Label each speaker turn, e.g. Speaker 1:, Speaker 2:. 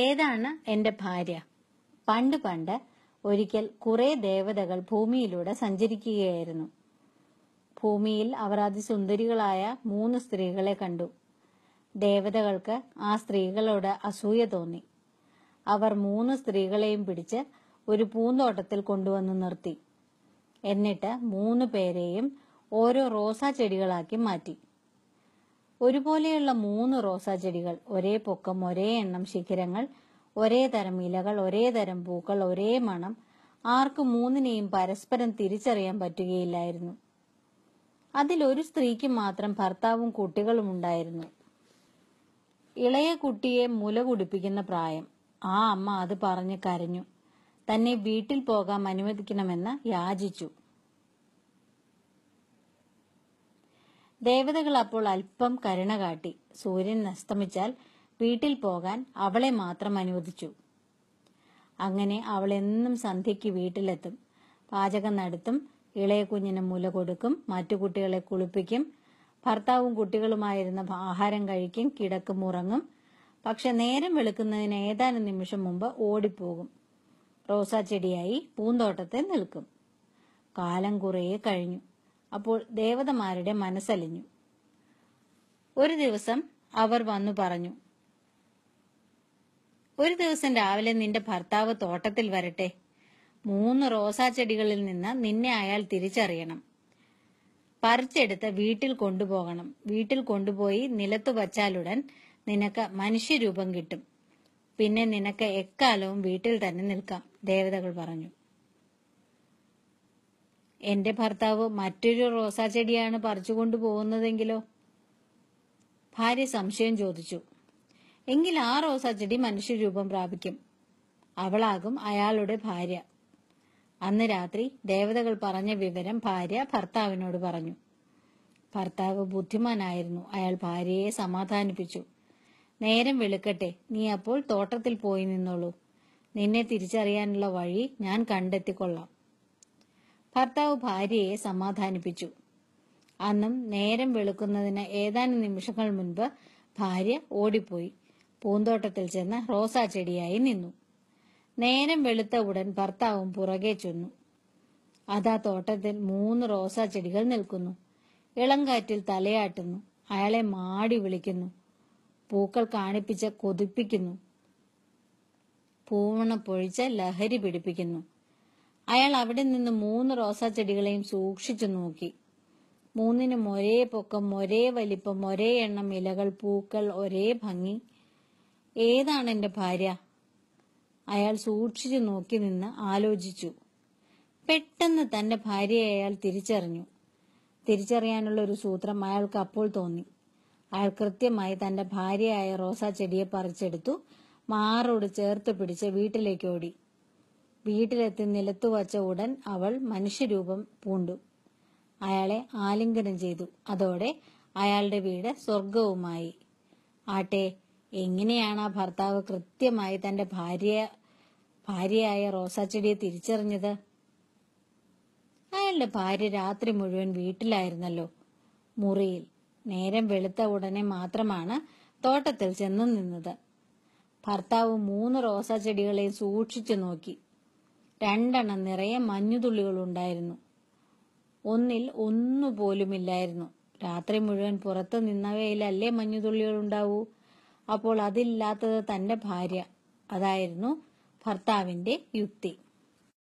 Speaker 1: ഏതാണ് എന്റെ ഭാര്യ പണ്ട് പണ്ട് ഒരിക്കൽ കുറെ ദേവതകൾ ഭൂമിയിലൂടെ സഞ്ചരിക്കുകയായിരുന്നു ഭൂമിയിൽ അവർ അതിസുന്ദരികളായ മൂന്ന് സ്ത്രീകളെ കണ്ടു ദേവതകൾക്ക് ആ സ്ത്രീകളോട് അസൂയ തോന്നി അവർ മൂന്ന് സ്ത്രീകളെയും പിടിച്ച് ഒരു പൂന്തോട്ടത്തിൽ കൊണ്ടുവന്ന് നിർത്തി എന്നിട്ട് മൂന്ന് പേരെയും ഓരോ റോസാ ചെടികളാക്കി മാറ്റി ഒരുപോലെയുള്ള മൂന്ന് റോസാ ചെടികൾ ഒരേ പൊക്കം ഒരേ എണ്ണം ശിഖരങ്ങൾ ഒരേ തരം ഇലകൾ ഒരേ തരം പൂക്കൾ ഒരേ മണം ആർക്കും മൂന്നിനെയും പരസ്പരം തിരിച്ചറിയാൻ പറ്റുകയില്ലായിരുന്നു അതിൽ ഒരു സ്ത്രീക്ക് മാത്രം ഭർത്താവും കുട്ടികളും ഉണ്ടായിരുന്നു ഇളയ കുട്ടിയെ മുല കുടിപ്പിക്കുന്ന പ്രായം ആ അമ്മ അത് പറഞ്ഞ് കരഞ്ഞു തന്നെ വീട്ടിൽ പോകാൻ അനുവദിക്കണമെന്ന് യാചിച്ചു ദേവതകൾ അപ്പോൾ അല്പം കരുണ കാട്ടി സൂര്യൻ അസ്തമിച്ചാൽ വീട്ടിൽ പോകാൻ അവളെ മാത്രം അനുവദിച്ചു അങ്ങനെ അവൾ എന്നും സന്ധ്യയ്ക്ക് വീട്ടിലെത്തും പാചകം നടത്തും ഇളയ കുഞ്ഞിന് മുല കൊടുക്കും മറ്റു കുട്ടികളെ കുളിപ്പിക്കും ഭർത്താവും കുട്ടികളുമായിരുന്ന ആഹാരം കഴിക്കും കിടക്കും ഉറങ്ങും പക്ഷെ നേരം വെളുക്കുന്നതിന് ഏതാനും നിമിഷം മുമ്പ് ഓടിപ്പോകും റോസാ ചെടിയായി പൂന്തോട്ടത്തെ നിൽക്കും കാലം കുറേ കഴിഞ്ഞു അപ്പോൾ ദേവതമാരുടെ മനസ്സലിഞ്ഞു ഒരു ദിവസം അവർ വന്നു പറഞ്ഞു ഒരു ദിവസം രാവിലെ നിന്റെ ഭർത്താവ് തോട്ടത്തിൽ വരട്ടെ മൂന്ന് റോസാ ചെടികളിൽ നിന്ന് നിന്നെ അയാൾ തിരിച്ചറിയണം പറിച്ചെടുത്ത് വീട്ടിൽ കൊണ്ടുപോകണം വീട്ടിൽ കൊണ്ടുപോയി നിലത്തു വച്ചാലുടൻ നിനക്ക് മനുഷ്യരൂപം കിട്ടും പിന്നെ നിനക്ക് എക്കാലവും വീട്ടിൽ തന്നെ നിൽക്കാം ദേവതകൾ പറഞ്ഞു എന്റെ ഭർത്താവ് മറ്റൊരു റോസാ ചെടിയാണ് പറിച്ചുകൊണ്ടു പോകുന്നതെങ്കിലോ ഭാര്യ സംശയം ചോദിച്ചു എങ്കിൽ ആ റോസാ ചെടി മനുഷ്യരൂപം പ്രാപിക്കും അവളാകും അയാളുടെ ഭാര്യ അന്ന് രാത്രി ദേവതകൾ പറഞ്ഞ വിവരം ഭാര്യ ഭർത്താവിനോട് പറഞ്ഞു ഭർത്താവ് ബുദ്ധിമാനായിരുന്നു അയാൾ ഭാര്യയെ സമാധാനിപ്പിച്ചു നേരം വെളുക്കട്ടെ നീ അപ്പോൾ തോട്ടത്തിൽ പോയി നിന്നോളൂ നിന്നെ തിരിച്ചറിയാനുള്ള വഴി ഞാൻ കണ്ടെത്തിക്കൊള്ളാം ഭർത്താവ് ഭാര്യയെ സമാധാനിപ്പിച്ചു അന്നും നേരം വെളുക്കുന്നതിന് ഏതാനും നിമിഷങ്ങൾ മുൻപ് ഭാര്യ ഓടിപ്പോയി പൂന്തോട്ടത്തിൽ ചെന്ന് റോസാ ചെടിയായി നിന്നു നേരം വെളുത്ത ഉടൻ ഭർത്താവും പുറകെ ചെന്നു അതാ തോട്ടത്തിൽ മൂന്ന് റോസാ ചെടികൾ നിൽക്കുന്നു ഇളങ്കാറ്റിൽ തലയാട്ടുന്നു അയാളെ മാടി വിളിക്കുന്നു പൂക്കൾ കാണിപ്പിച്ച് കൊതിപ്പിക്കുന്നു പൂവണ പൊഴിച്ച് ലഹരി പിടിപ്പിക്കുന്നു അയാൾ അവിടെ നിന്ന് മൂന്ന് റോസാ ചെടികളെയും സൂക്ഷിച്ചു നോക്കി മൂന്നിനും ഒരേ പൊക്കം ഒരേ വലിപ്പം ഒരേ എണ്ണം ഇലകൾ പൂക്കൾ ഒരേ ഭംഗി ഏതാണ് എൻ്റെ ഭാര്യ അയാൾ സൂക്ഷിച്ചു നോക്കി നിന്ന് ആലോചിച്ചു പെട്ടെന്ന് തന്റെ ഭാര്യയെ അയാൾ തിരിച്ചറിഞ്ഞു തിരിച്ചറിയാനുള്ള ഒരു സൂത്രം അയാൾക്ക് അപ്പോൾ തോന്നി അയാൾ കൃത്യമായി തന്റെ ഭാര്യയായ റോസാ ചെടിയെ പറിച്ചെടുത്തു മാറോട് ചേർത്ത് പിടിച്ച് വീട്ടിലേക്ക് ഓടി വീട്ടിലെത്തി നിലത്തു വച്ച ഉടൻ അവൾ മനുഷ്യരൂപം പൂണ്ടു അയാളെ ആലിംഗനം ചെയ്തു അതോടെ അയാളുടെ വീട് സ്വർഗവുമായി ആട്ടെ എങ്ങനെയാണ് ആ ഭർത്താവ് കൃത്യമായി തന്റെ ഭാര്യ ഭാര്യയായ റോസാച്ചെടിയെ തിരിച്ചറിഞ്ഞത് അയാളുടെ ഭാര്യ രാത്രി മുഴുവൻ വീട്ടിലായിരുന്നല്ലോ മുറിയിൽ നേരം വെളുത്ത ഉടനെ മാത്രമാണ് തോട്ടത്തിൽ ചെന്നു നിന്നത് ഭർത്താവ് മൂന്ന് റോസാ ചെടികളെയും സൂക്ഷിച്ചു നോക്കി രണ്ടെണ്ണം നിറയെ മഞ്ഞുതുള്ളികൾ ഉണ്ടായിരുന്നു ഒന്നിൽ ഒന്നുപോലുമില്ലായിരുന്നു രാത്രി മുഴുവൻ പുറത്ത് നിന്നവയിലല്ലേ മഞ്ഞുതുള്ളികൾ ഉണ്ടാവൂ അപ്പോൾ അതില്ലാത്തത് തന്റെ ഭാര്യ അതായിരുന്നു ഭർത്താവിന്റെ യുക്തി